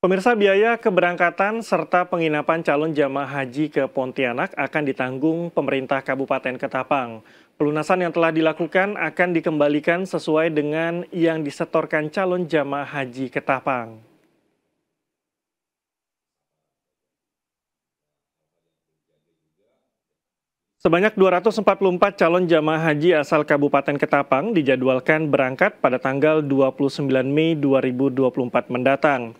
Pemirsa biaya keberangkatan serta penginapan calon jamaah haji ke Pontianak akan ditanggung pemerintah Kabupaten Ketapang. Pelunasan yang telah dilakukan akan dikembalikan sesuai dengan yang disetorkan calon jamaah haji Ketapang. Sebanyak 244 calon jamaah haji asal Kabupaten Ketapang dijadwalkan berangkat pada tanggal 29 Mei 2024 mendatang.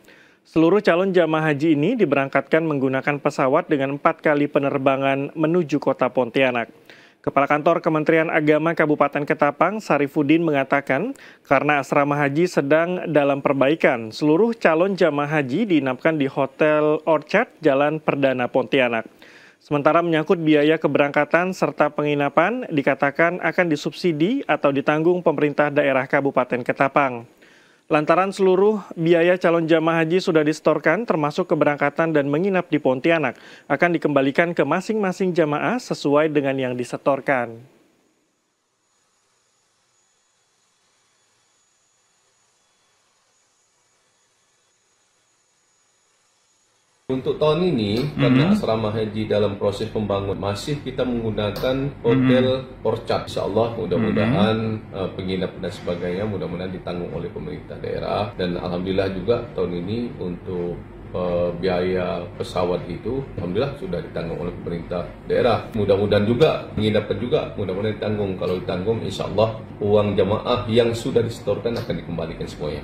Seluruh calon jamaah haji ini diberangkatkan menggunakan pesawat dengan empat kali penerbangan menuju kota Pontianak. Kepala Kantor Kementerian Agama Kabupaten Ketapang, Sarifudin, mengatakan karena asrama haji sedang dalam perbaikan, seluruh calon jamaah haji diinapkan di Hotel Orchard, Jalan Perdana Pontianak. Sementara menyangkut biaya keberangkatan serta penginapan, dikatakan akan disubsidi atau ditanggung pemerintah daerah Kabupaten Ketapang. Lantaran seluruh biaya calon jamaah haji sudah disetorkan termasuk keberangkatan dan menginap di Pontianak akan dikembalikan ke masing-masing jamaah sesuai dengan yang disetorkan. Untuk tahun ini mm-hmm. karena asrama haji dalam proses pembangun, masih kita menggunakan hotel mm-hmm. Orchard. Insya Allah mudah-mudahan mm-hmm. uh, penginap dan sebagainya mudah-mudahan ditanggung oleh pemerintah daerah dan alhamdulillah juga tahun ini untuk uh, biaya pesawat itu alhamdulillah sudah ditanggung oleh pemerintah daerah mudah-mudahan juga penginapan juga mudah-mudahan ditanggung kalau ditanggung insya Allah uang jamaah yang sudah disetorkan akan dikembalikan semuanya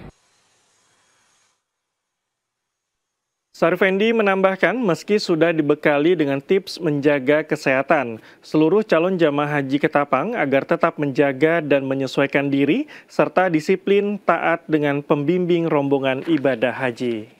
Sarifendi menambahkan, meski sudah dibekali dengan tips menjaga kesehatan, seluruh calon jamaah haji ketapang agar tetap menjaga dan menyesuaikan diri, serta disiplin taat dengan pembimbing rombongan ibadah haji.